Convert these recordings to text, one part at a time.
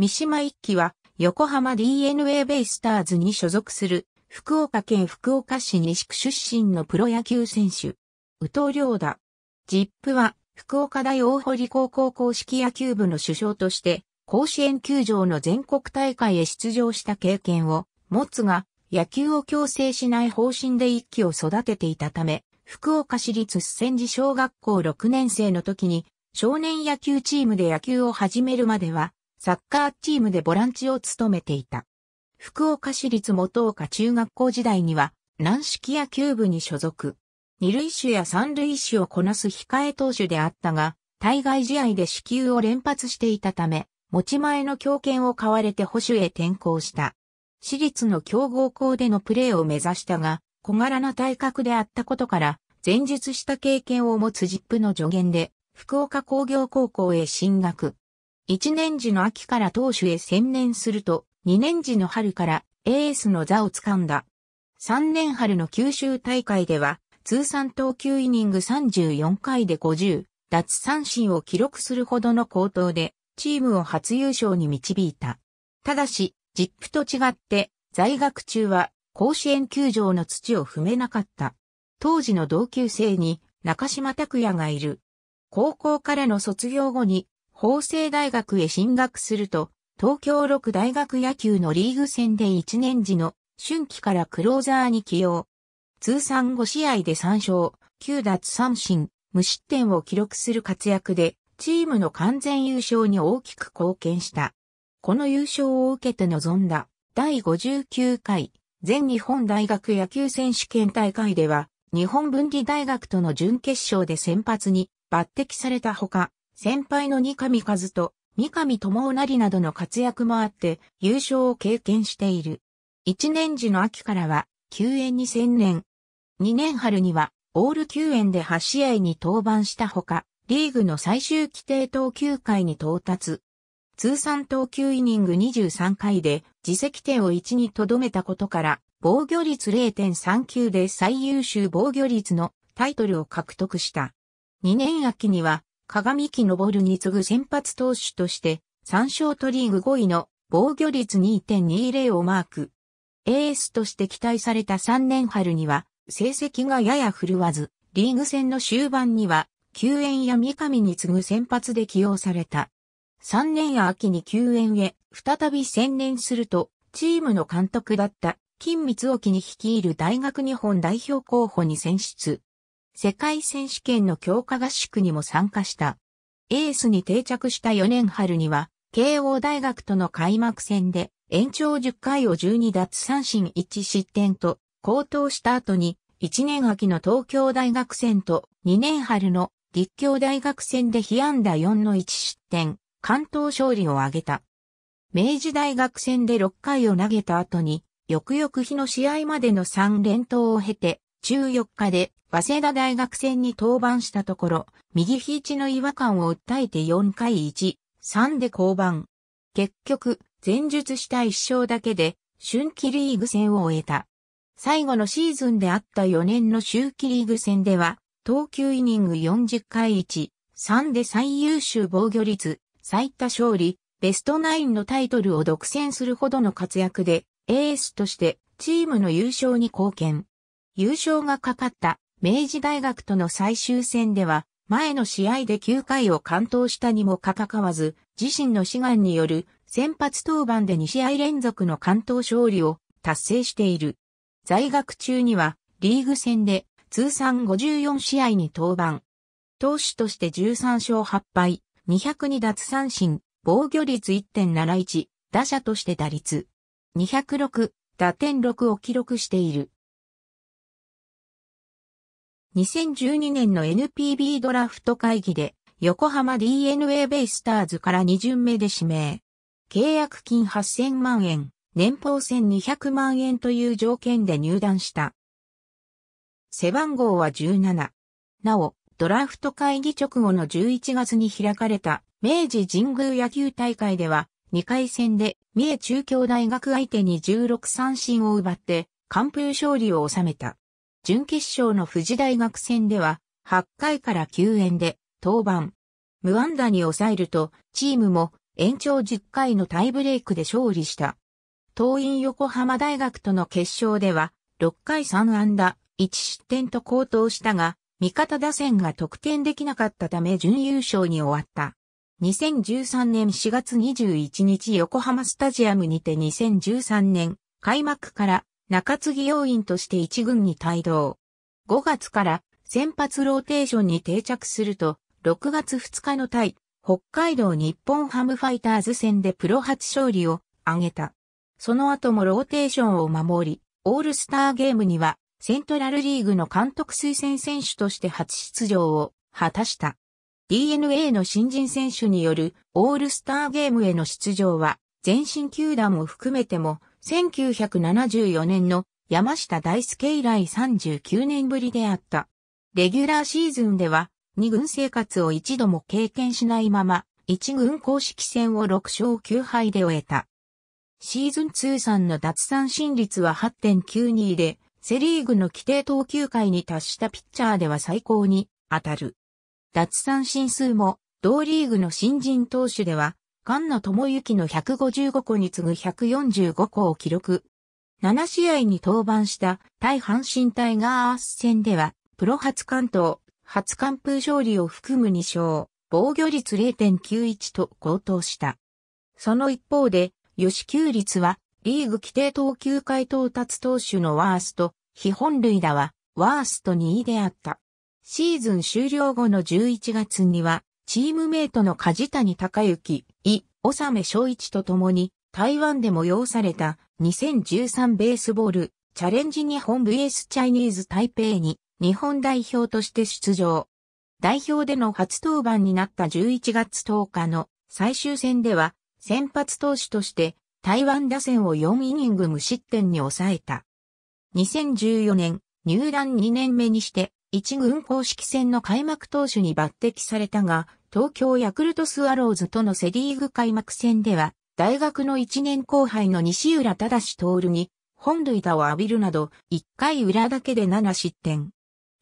三島一騎は横浜 DNA ベイスターズに所属する福岡県福岡市西区出身のプロ野球選手。宇藤良だ。ジップは福岡大大堀高校公式野球部の主将として甲子園球場の全国大会へ出場した経験を持つが野球を強制しない方針で一期を育てていたため福岡市立千寺小学校6年生の時に少年野球チームで野球を始めるまではサッカーチームでボランチを務めていた。福岡市立元岡中学校時代には、軟式野球部に所属。二塁手や三塁手をこなす控え投手であったが、対外試合で支給を連発していたため、持ち前の強権を買われて保守へ転向した。私立の強豪校でのプレーを目指したが、小柄な体格であったことから、前述した経験を持つジップの助言で、福岡工業高校へ進学。1年時の秋から投手へ専念すると、2年時の春からエースの座を掴んだ。3年春の九州大会では、通算投球イニング34回で50、脱三振を記録するほどの高騰で、チームを初優勝に導いた。ただし、ジップと違って、在学中は甲子園球場の土を踏めなかった。当時の同級生に中島拓也がいる。高校からの卒業後に法政大学へ進学すると、東京六大学野球のリーグ戦で1年時の春季からクローザーに起用。通算5試合で3勝、9奪三振、無失点を記録する活躍で、チームの完全優勝に大きく貢献した。この優勝を受けて臨んだ第59回全日本大学野球選手権大会では、日本文理大学との準決勝で先発に抜擢されたほか、先輩の三上和と三上智成などの活躍もあって優勝を経験している。一年時の秋からは救援に専念。二年春にはオール救援で8試合に登板したほか、リーグの最終規定投球回に到達。通算投球イニング23回で自責点を1に留めたことから、防御率0.39で最優秀防御率のタイトルを獲得した。2年秋には鏡木昇に次ぐ先発投手として、3勝とリーグ5位の防御率2.20をマーク。エースとして期待された3年春には、成績がやや振るわず、リーグ戦の終盤には、救援や三上に次ぐ先発で起用された。3年や秋に救援へ、再び専念すると、チームの監督だった、金光沖に率いる大学日本代表候補に選出。世界選手権の強化合宿にも参加した。エースに定着した4年春には、慶応大学との開幕戦で延長10回を12奪三振1失点と高騰した後に1年秋の東京大学戦と2年春の立教大学戦で被安打4の1失点、関東勝利を挙げた。明治大学戦で6回を投げた後に、翌々日の試合までの3連投を経て、14日で早稲田大学戦に登板したところ、右肘の違和感を訴えて4回1、3で降板。結局、前述した1勝だけで、春季リーグ戦を終えた。最後のシーズンであった4年の秋季リーグ戦では、投球イニング40回1、3で最優秀防御率、最多勝利、ベストナインのタイトルを独占するほどの活躍で、エースとしてチームの優勝に貢献。優勝がかかった明治大学との最終戦では、前の試合で9回を完投したにもかかわず、自身の志願による先発登板で2試合連続の完投勝利を達成している。在学中にはリーグ戦で通算54試合に登板。投手として13勝8敗、202奪三振、防御率1.71、打者として打率206、打点6を記録している。2012年の NPB ドラフト会議で横浜 DNA ベイスターズから2巡目で指名。契約金8000万円、年俸1200万円という条件で入団した。背番号は17。なお、ドラフト会議直後の11月に開かれた明治神宮野球大会では2回戦で三重中京大学相手に16三振を奪って完封勝利を収めた。準決勝の富士大学戦では、8回から9円で、登板。無安打に抑えると、チームも延長10回のタイブレークで勝利した。東院横浜大学との決勝では、6回3安打、1失点と高騰したが、味方打線が得点できなかったため準優勝に終わった。2013年4月21日横浜スタジアムにて2013年開幕から中継ぎ要員として一軍に帯同。5月から先発ローテーションに定着すると、6月2日の対、北海道日本ハムファイターズ戦でプロ初勝利を挙げた。その後もローテーションを守り、オールスターゲームには、セントラルリーグの監督推薦選手として初出場を果たした。DNA の新人選手によるオールスターゲームへの出場は、全身球団を含めても1974年の山下大輔以来39年ぶりであった。レギュラーシーズンでは、2軍生活を一度も経験しないまま、1軍公式戦を6勝9敗で終えた。シーズン通算の奪三振率は8.92で、セリーグの規定投球回に達したピッチャーでは最高に当たる。奪三振数も同リーグの新人投手では菅野智之の155個に次ぐ145個を記録。7試合に登板した対阪神タイガース戦では、プロ初関東、初完封勝利を含む2勝、防御率0.91と高騰した。その一方で、吉球率は、リーグ規定投球回到達投手のワースト、非本塁打は、ワースト2位であった。シーズン終了後の11月には、チームメイトの梶谷隆之、おさめ正一と共に、台湾で催された2013ベースボールチャレンジ日本 VS チャイニーズ台北に日本代表として出場。代表での初登板になった11月10日の最終戦では先発投手として台湾打線を4イニング無失点に抑えた。2014年入団2年目にして一軍公式戦の開幕投手に抜擢されたが、東京ヤクルトスワローズとのセリーグ開幕戦では、大学の1年後輩の西浦正徹に、本塁打を浴びるなど、1回裏だけで7失点。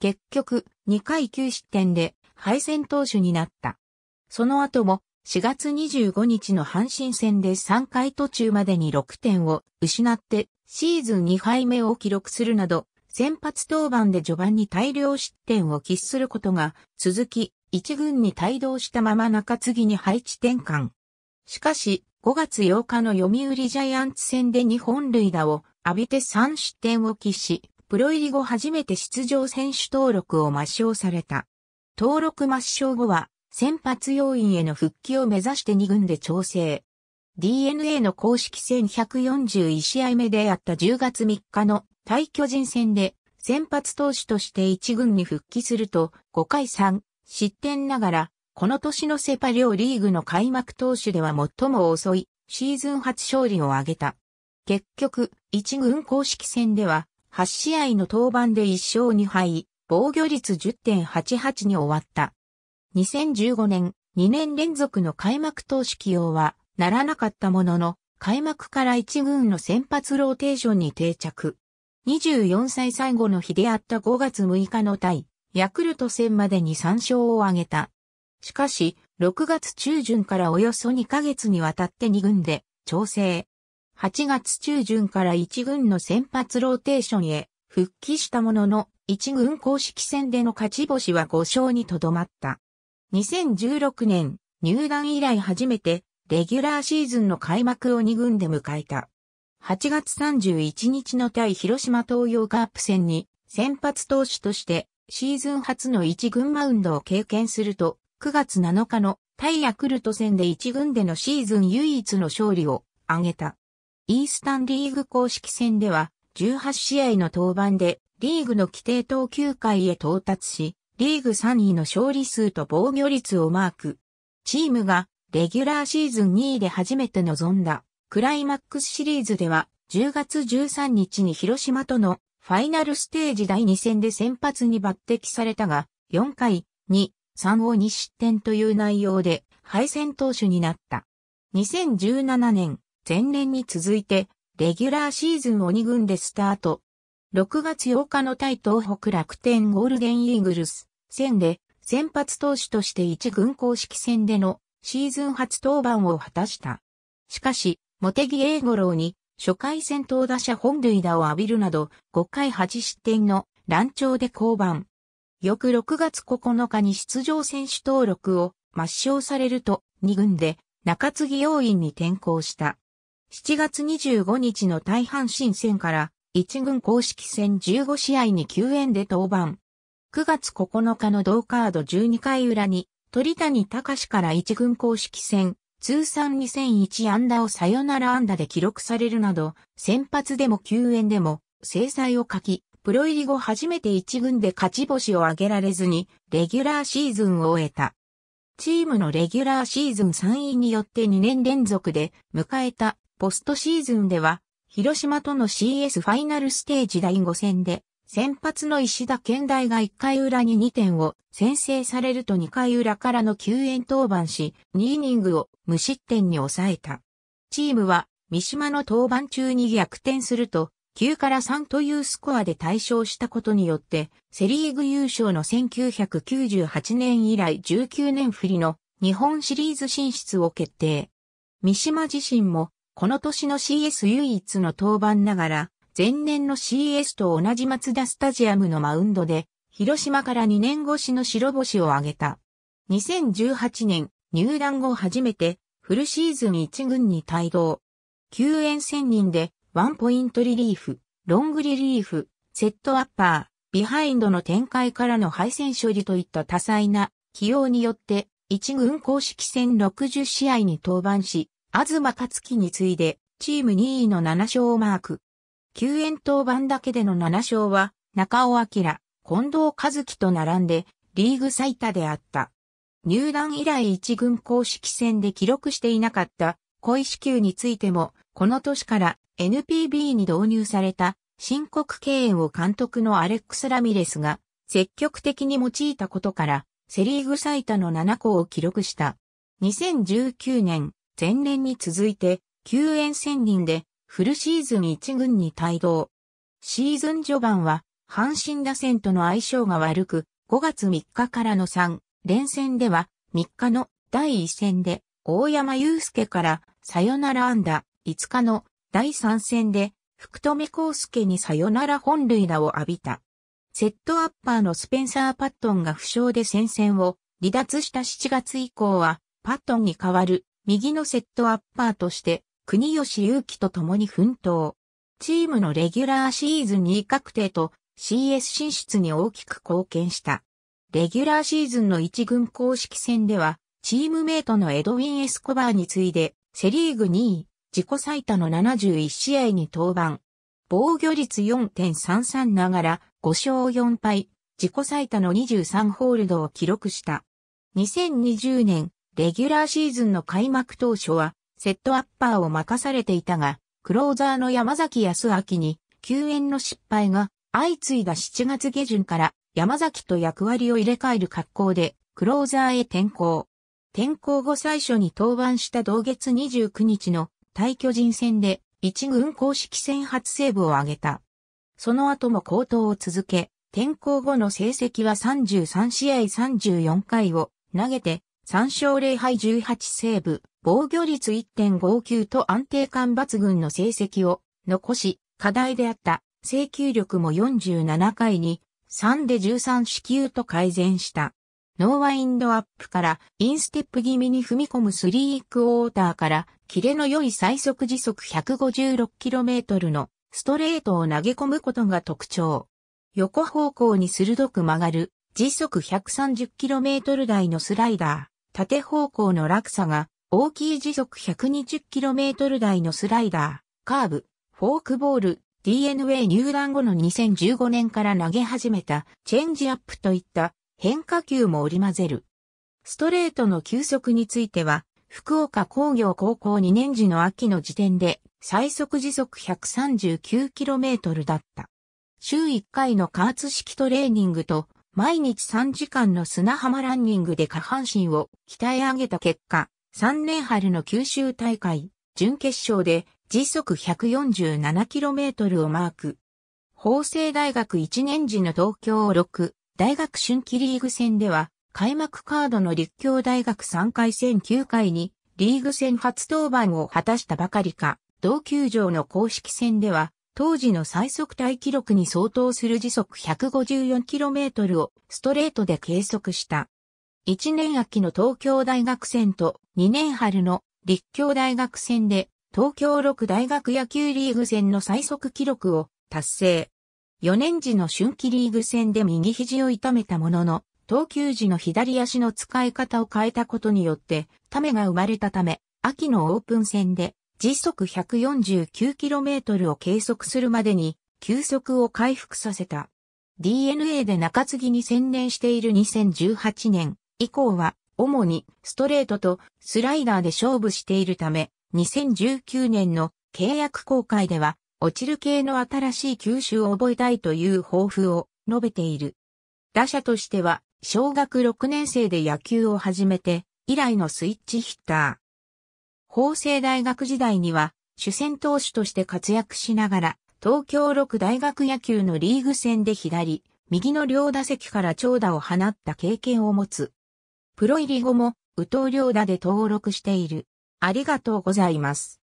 結局、2回9失点で、敗戦投手になった。その後も、4月25日の阪神戦で3回途中までに6点を失って、シーズン2敗目を記録するなど、先発登板で序盤に大量失点を喫することが続き、一軍に帯同したまま中継ぎに配置転換。しかし、5月8日の読売ジャイアンツ戦で2本塁打を浴びて3失点を喫し、プロ入り後初めて出場選手登録を抹消された。登録抹消後は、先発要員への復帰を目指して2軍で調整。DNA の公式戦141試合目であった10月3日の対巨人戦で先発投手として1軍に復帰すると5回3失点ながらこの年のセパ両リーグの開幕投手では最も遅いシーズン初勝利を挙げた。結局、1軍公式戦では8試合の登板で1勝2敗、防御率10.88に終わった。2015年2年連続の開幕投手起用はならなかったものの、開幕から一軍の先発ローテーションに定着。24歳最後の日であった5月6日の対、ヤクルト戦までに3勝を挙げた。しかし、6月中旬からおよそ2ヶ月にわたって2軍で調整。8月中旬から1軍の先発ローテーションへ復帰したものの、1軍公式戦での勝ち星は5勝にとどまった。2016年、入団以来初めてレギュラーシーズンの開幕を2軍で迎えた。8月31日の対広島東洋カープ戦に先発投手としてシーズン初の1軍マウンドを経験すると、9月7日の対ヤクルト戦で1軍でのシーズン唯一の勝利を挙げた。イースタンリーグ公式戦では18試合の登板でリーグの規定投球回へ到達し、リーグ3位の勝利数と防御率をマーク。チームがレギュラーシーズン2位で初めて臨んだ、クライマックスシリーズでは、10月13日に広島とのファイナルステージ第2戦で先発に抜擢されたが、4回、2、3を2失点という内容で敗戦投手になった。2017年、前年に続いて、レギュラーシーズンを2軍でスタート。6月8日の対東北楽天ゴールデンイーグルス戦で先発投手として1軍公式戦でのシーズン初登板を果たした。しかし、茂木英五郎に初回戦投打者本塁打を浴びるなど5回8失点の乱調で降板。翌6月9日に出場選手登録を抹消されると2軍で中継ぎ要員に転向した。7月25日の大阪新戦から1軍公式戦15試合に9円で登板。9月9日の同カード12回裏に鳥谷隆から一軍公式戦、通算2001安打をサヨナラ安打で記録されるなど、先発でも救援でも、制裁を書き、プロ入り後初めて一軍で勝ち星を挙げられずに、レギュラーシーズンを終えた。チームのレギュラーシーズン3位によって2年連続で迎えたポストシーズンでは、広島との CS ファイナルステージ第5戦で先発の石田健大が1回裏に2点を先制されると2回裏からの救援登板し、2イニングを無失点に抑えた。チームは三島の登板中に逆転すると、9から3というスコアで対勝したことによって、セリーグ優勝の1998年以来19年振りの日本シリーズ進出を決定。三島自身も、この年の CS 唯一の登板ながら、前年の CS と同じ松田スタジアムのマウンドで、広島から2年越しの白星を挙げた。2018年、入団後初めて、フルシーズン1軍に帯同。救援専任で、ワンポイントリリーフ、ロングリリーフ、セットアッパー、ビハインドの展開からの敗戦処理といった多彩な起用によって、1軍公式戦60試合に登板し、東克樹に次いで、チーム2位の7勝をマーク。救援当番だけでの7勝は、中尾明、近藤和樹と並んで、リーグ最多であった。入団以来一軍公式戦で記録していなかった、恋支給についても、この年から NPB に導入された、申告敬遠を監督のアレックス・ラミレスが、積極的に用いたことから、セリーグ最多の7個を記録した。2019年、前年に続いて、救援仙人で、フルシーズン1軍に帯同。シーズン序盤は、阪神打線との相性が悪く、5月3日からの3連戦では、3日の第1戦で、大山祐介からサヨナラ安打、5日の第3戦で、福留孝介にサヨナラ本塁打を浴びた。セットアッパーのスペンサー・パットンが負傷で戦線を離脱した7月以降は、パットンに代わる右のセットアッパーとして国吉勇気と共に奮闘。チームのレギュラーシーズン2位確定と CS 進出に大きく貢献した。レギュラーシーズンの1軍公式戦では、チームメイトのエドウィン・エスコバーに次いで、セリーグ2位、自己最多の71試合に登板。防御率4.33ながら5勝4敗、自己最多の23ホールドを記録した。2020年、レギュラーシーズンの開幕当初は、セットアッパーを任されていたが、クローザーの山崎康明に救援の失敗が相次いだ7月下旬から山崎と役割を入れ替える格好でクローザーへ転向。転向後最初に登板した同月29日の対巨人戦で一軍公式戦初セーブを挙げた。その後も高騰を続け、転向後の成績は33試合34回を投げて3勝0敗18セーブ、防御率1.59と安定感抜群の成績を残し、課題であった制球力も47回に3で13四球と改善した。ノーワインドアップからインステップ気味に踏み込むスリークオーターからキレの良い最速時速 156km のストレートを投げ込むことが特徴。横方向に鋭く曲がる時速 130km 台のスライダー。縦方向の落差が大きい時速 120km 台のスライダー、カーブ、フォークボール、DNA 入団後の2015年から投げ始めたチェンジアップといった変化球も織り交ぜる。ストレートの球速については、福岡工業高校2年時の秋の時点で最速時速 139km だった。週1回の加圧式トレーニングと毎日3時間の砂浜ランニングで下半身を鍛え上げた結果、3年春の九州大会、準決勝で時速 147km をマーク。法政大学1年時の東京6大学春季リーグ戦では、開幕カードの立教大学3回戦9回にリーグ戦初登板を果たしたばかりか、同球場の公式戦では当時の最速タイ記録に相当する時速 154km をストレートで計測した。1年秋の東京大学戦と2年春の立教大学戦で東京6大学野球リーグ戦の最速記録を達成。4年時の春季リーグ戦で右肘を痛めたものの、投球時の左足の使い方を変えたことによって、ためが生まれたため、秋のオープン戦で時速 149km を計測するまでに、急速を回復させた。DNA で中継ぎに専念している2018年以降は、主にストレートとスライダーで勝負しているため、2019年の契約公開では、落ちる系の新しい球種を覚えたいという抱負を述べている。打者としては、小学6年生で野球を始めて、以来のスイッチヒッター。法政大学時代には主戦投手として活躍しながら、東京六大学野球のリーグ戦で左、右の両打席から長打を放った経験を持つ。プロ入り後も、宇藤良打で登録している。ありがとうございます。